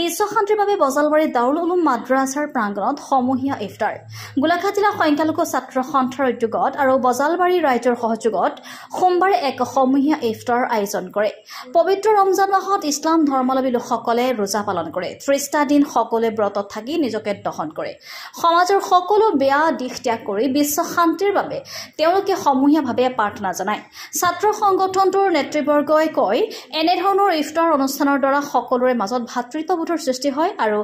বিশ্ব শান্তিৰ বাবে বজালবাৰী দাউল উলুম মাদ্ৰাছাৰ প্ৰাংগণত সমূহীয়া ইফতাৰ গোলাঘাট জিলা সংখ্যালঘু ছাত্ৰ সন্থাৰ উদ্যোগত আৰু বজালবাৰী ৰাইজৰ সহযোগত সোমবাৰে এক সমূহীয়া ইফতাৰ আয়োজন কৰে পবিত্ৰ ৰমজান মাহত ইছলাম ধৰ্মাৱলম্বী লোকসকলে ৰোজা পালন কৰে ত্ৰিছটা দিন সকলোৱে ব্ৰতত থাকি নিজকে দহন কৰে সমাজৰ সকলো বেয়া দিশ ত্যাগ কৰি বিশ্ব শান্তিৰ বাবে তেওঁলোকে সমূহীয়াভাৱে প্ৰাৰ্থনা জনায় ছাত্ৰ সংগঠনটোৰ নেতৃবৰ্গই কয় এনেধৰণৰ ইফতাৰ অনুষ্ঠানৰ দ্বাৰা সকলোৰে মাজত ভাতৃত্ব ঐক্যবোধৰ সৃষ্টি হয় আৰু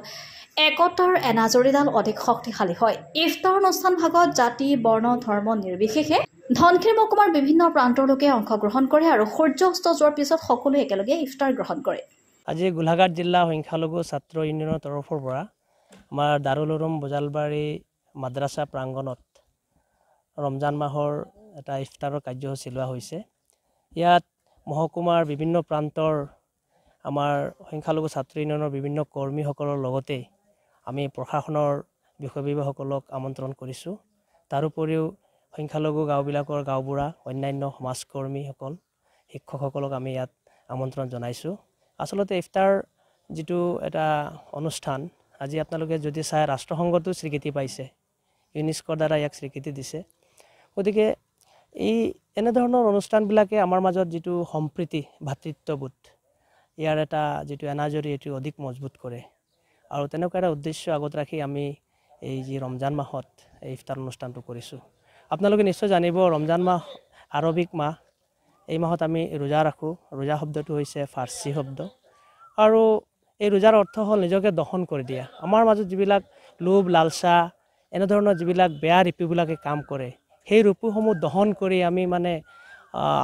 একতাৰ এনাজৰীডাল অধিক শক্তিশালী হয় ইফতাৰ অনুষ্ঠান ভাগত জাতি বৰ্ণ ধৰ্ম নিৰ্বিশেষে ধনশিৰ মহকুমাৰ বিভিন্ন প্ৰান্তৰ লোকে অংশগ্ৰহণ কৰে আৰু সূৰ্য অস্ত যোৱাৰ পিছত সকলোৱে একেলগে ইফতাৰ গ্ৰহণ কৰে আজি গোলাঘাট জিলা সংখ্যালঘু ছাত্ৰ ইউনিয়নৰ তৰফৰ পৰা আমাৰ দাৰুল উৰুম বজালবাৰী মাদ্ৰাছা প্ৰাংগণত ৰমজান মাহৰ এটা ইফতাৰৰ কাৰ্যসূচী লোৱা হৈছে ইয়াত মহকুমাৰ বিভিন্ন প্ৰান্তৰ আমাৰ সংখ্যালঘু ছাত্ৰ ইউনিয়নৰ বিভিন্ন কৰ্মীসকলৰ লগতে আমি প্ৰশাসনৰ বিষয়ববীসকলক আমন্ত্ৰণ কৰিছোঁ তাৰোপৰিও সংখ্যালঘু গাঁওবিলাকৰ গাঁওবুঢ়া অন্যান্য সমাজকৰ্মীসকল শিক্ষকসকলক আমি ইয়াত আমন্ত্ৰণ জনাইছোঁ আচলতে ইফতাৰ যিটো এটা অনুষ্ঠান আজি আপোনালোকে যদি চাই ৰাষ্ট্ৰসংঘতো স্বীকৃতি পাইছে ইউনেস্কৰ দ্বাৰা ইয়াক স্বীকৃতি দিছে গতিকে এই এনেধৰণৰ অনুষ্ঠানবিলাকে আমাৰ মাজত যিটো সম্প্ৰীতি ভাতৃত্ববোধ ইয়াৰ এটা যিটো এনাজৰী এইটো অধিক মজবুত কৰে আৰু তেনেকুৱা এটা উদ্দেশ্য আগত ৰাখি আমি এই যি ৰমজান মাহত এই ইফতাৰ অনুষ্ঠানটো কৰিছোঁ আপোনালোকে নিশ্চয় জানিব ৰমজান মাহ আৰৱিক মাহ এই মাহত আমি ৰোজা ৰাখোঁ ৰোজা শব্দটো হৈছে ফাৰ্চী শব্দ আৰু এই ৰোজাৰ অৰ্থ হ'ল নিজকে দহন কৰি দিয়া আমাৰ মাজত যিবিলাক লোভ লালচা এনেধৰণৰ যিবিলাক বেয়া ৰিপুবিলাকে কাম কৰে সেই ৰূপুসমূহ দহন কৰি আমি মানে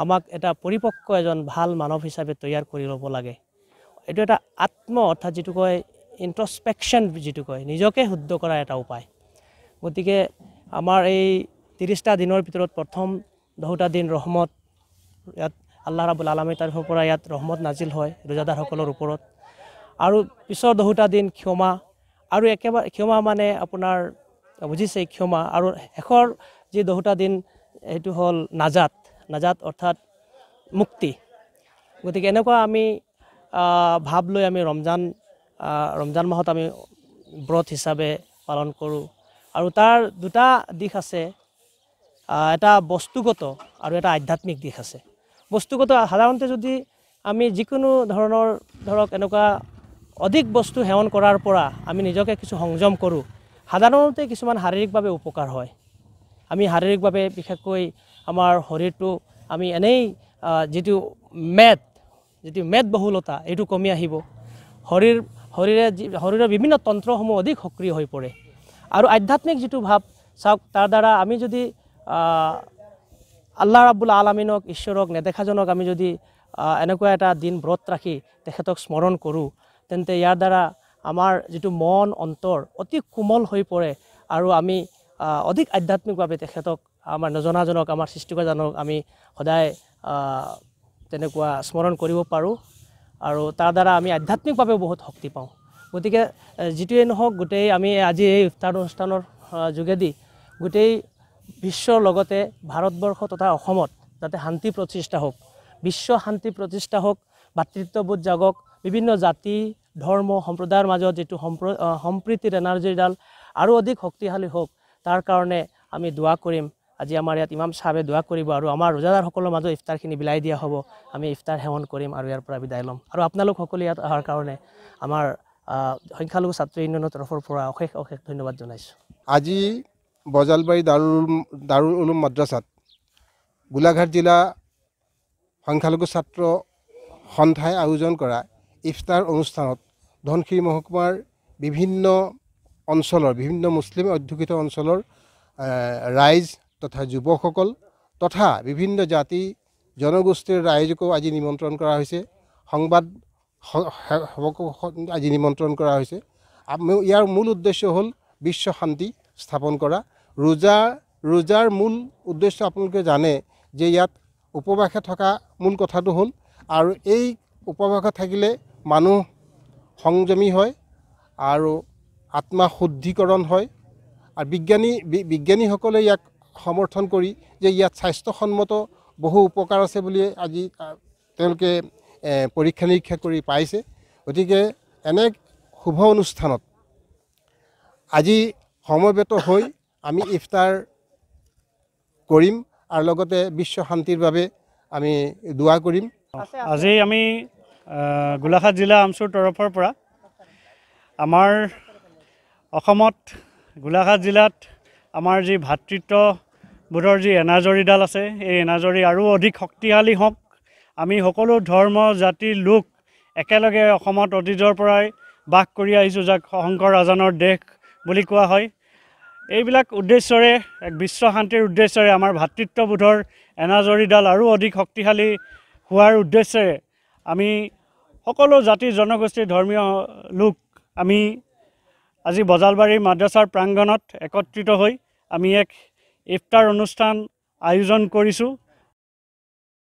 আমাক এটা পৰিপক্ক এজন ভাল মানৱ হিচাপে তৈয়াৰ কৰি ল'ব লাগে এইটো এটা আত্ম অৰ্থাৎ যিটো কয় ইণ্ট্ৰস্পেকশ্যন যিটো কয় নিজকে শুদ্ধ কৰাৰ এটা উপায় গতিকে আমাৰ এই ত্ৰিছটা দিনৰ ভিতৰত প্ৰথম দহোটা দিন ৰহমত ইয়াত আল্লাহ ৰাবুল আলমী তাৰিফৰ পৰা ইয়াত ৰহমত নাজিল হয় ৰোজাদাৰসকলৰ ওপৰত আৰু পিছৰ দহোটা দিন ক্ষমা আৰু একেবাৰে ক্ষমা মানে আপোনাৰ বুজিছে ক্ষমা আৰু শেষৰ যি দহোটা দিন সেইটো হ'ল নাজাত নাজাত অৰ্থাৎ মুক্তি গতিকে এনেকুৱা আমি ভাব লৈ আমি ৰমজান ৰমজান মাহত আমি ব্ৰত হিচাপে পালন কৰোঁ আৰু তাৰ দুটা দিশ আছে এটা বস্তুগত আৰু এটা আধ্যাত্মিক দিশ আছে বস্তুগত সাধাৰণতে যদি আমি যিকোনো ধৰণৰ ধৰক এনেকুৱা অধিক বস্তু সেৱন কৰাৰ পৰা আমি নিজকে কিছু সংযম কৰোঁ সাধাৰণতে কিছুমান শাৰীৰিকভাৱে উপকাৰ হয় আমি শাৰীৰিকভাৱে বিশেষকৈ আমাৰ শৰীৰটো আমি এনেই যিটো মেদ যদি মেদবহুলতা এইটো কমি আহিব শৰীৰ শৰীৰে শৰীৰৰ বিভিন্ন তন্ত্ৰসমূহ অধিক সক্ৰিয় হৈ পৰে আৰু আধ্যাত্মিক যিটো ভাৱ চাওক তাৰ দ্বাৰা আমি যদি আল্লাহ ৰাবুল্লা আলমিনক ঈশ্বৰক নেদেখাজনক আমি যদি এনেকুৱা এটা দিন ব্ৰত ৰাখি তেখেতক স্মৰণ কৰোঁ তেন্তে ইয়াৰ দ্বাৰা আমাৰ যিটো মন অন্তৰ অতি কোমল হৈ পৰে আৰু আমি অধিক আধ্যাত্মিকভাৱে তেখেতক আমাৰ নজনাজনক আমাৰ সৃষ্টিকজনক আমি সদায় তেনেকুৱা স্মৰণ কৰিব পাৰোঁ আৰু তাৰ দ্বাৰা আমি আধ্যাত্মিকভাৱে বহুত শক্তি পাওঁ গতিকে যিটোৱে নহওক গোটেই আমি আজি এই ইফতাৰ অনুষ্ঠানৰ যোগেদি গোটেই বিশ্বৰ লগতে ভাৰতবৰ্ষ তথা অসমত যাতে শান্তি প্ৰতিষ্ঠা হওক বিশ্ব শান্তি প্ৰতিষ্ঠা হওক ভাতৃত্ববোধ জাগক বিভিন্ন জাতি ধৰ্ম সম্প্ৰদায়ৰ মাজত যিটো সম্প্ৰ সম্প্ৰীতিৰ এনাৰ্জিডাল আৰু অধিক শক্তিশালী হওক তাৰ কাৰণে আমি দোৱা কৰিম আজি আমাৰ ইয়াত ইমাম চাহাবে দোৱা কৰিব আৰু আমাৰ ৰোজাদাৰসকলৰ মাজত ইফতাৰখিনি বিলাই দিয়া হ'ব আমি ইফতাৰ সেৱন কৰিম আৰু ইয়াৰ পৰা বিদায় ল'ম আৰু আপোনালোক সকলো ইয়াত অহাৰ কাৰণে আমাৰ সংখ্যালঘু ছাত্ৰ ইউনিয়নৰ তৰফৰ পৰা অশেষ অশেষ ধন্যবাদ জনাইছোঁ আজি বজালবাৰী দাৰুল দাৰুল উলুম মাদ্ৰাছাত গোলাঘাট জিলা সংখ্যালঘু ছাত্ৰ সন্থাই আয়োজন কৰা ইফতাৰ অনুষ্ঠানত ধনশিৰি মহকুমাৰ বিভিন্ন অঞ্চলৰ বিভিন্ন মুছলিম অধ্যুষিত অঞ্চলৰ ৰাইজ তথা যুৱকসকল তথা বিভিন্ন জাতি জনগোষ্ঠীৰ ৰাইজকো আজি নিমন্ত্ৰণ কৰা হৈছে সংবাদ আজি নিমন্ত্ৰণ কৰা হৈছে ইয়াৰ মূল উদ্দেশ্য হ'ল বিশ্ব শান্তি স্থাপন কৰা ৰোজা ৰোজাৰ মূল উদ্দেশ্য আপোনালোকে জানে যে ইয়াত উপবাসে থকা মূল কথাটো হ'ল আৰু এই উপবাসে থাকিলে মানুহ সংযমী হয় আৰু আত্মা শুদ্ধিকৰণ হয় আৰু বিজ্ঞানী বিজ্ঞানীসকলে ইয়াক সমৰ্থন কৰি যে ইয়াত স্বাস্থ্যসন্মত বহু উপকাৰ আছে বুলিয়ে আজি তেওঁলোকে পৰীক্ষা নিৰীক্ষা কৰি পাইছে গতিকে এনে শুভ অনুষ্ঠানত আজি সমবেত হৈ আমি ইফতাৰ কৰিম আৰু লগতে বিশ্ব শান্তিৰ বাবে আমি দোৱা কৰিম আজি আমি গোলাঘাট জিলা আমচুৰ তৰফৰ পৰা আমাৰ অসমত গোলাঘাট জিলাত আমাৰ যি ভাতৃত্ব বোধৰ যি এনাজৰীডাল আছে এই এনাজৰী আৰু অধিক শক্তিশালী হওক আমি সকলো ধৰ্ম জাতি লোক একেলগে অসমত অতীজৰ পৰাই বাস কৰি আহিছোঁ যাক শংকৰ আজানৰ দেশ বুলি কোৱা হয় এইবিলাক উদ্দেশ্যৰে এক বিশ্ব শান্তিৰ উদ্দেশ্যৰে আমাৰ ভাতৃত্ববোধৰ এনাজৰীডাল আৰু অধিক শক্তিশালী হোৱাৰ উদ্দেশ্যেৰে আমি সকলো জাতি জনগোষ্ঠীৰ ধৰ্মীয় লোক আমি আজি বজালবাৰী মাদ্ৰাছাৰ প্ৰাংগণত একত্ৰিত হৈ আমি এক ইফতাৰ অনুষ্ঠান আয়োজন কৰিছোঁ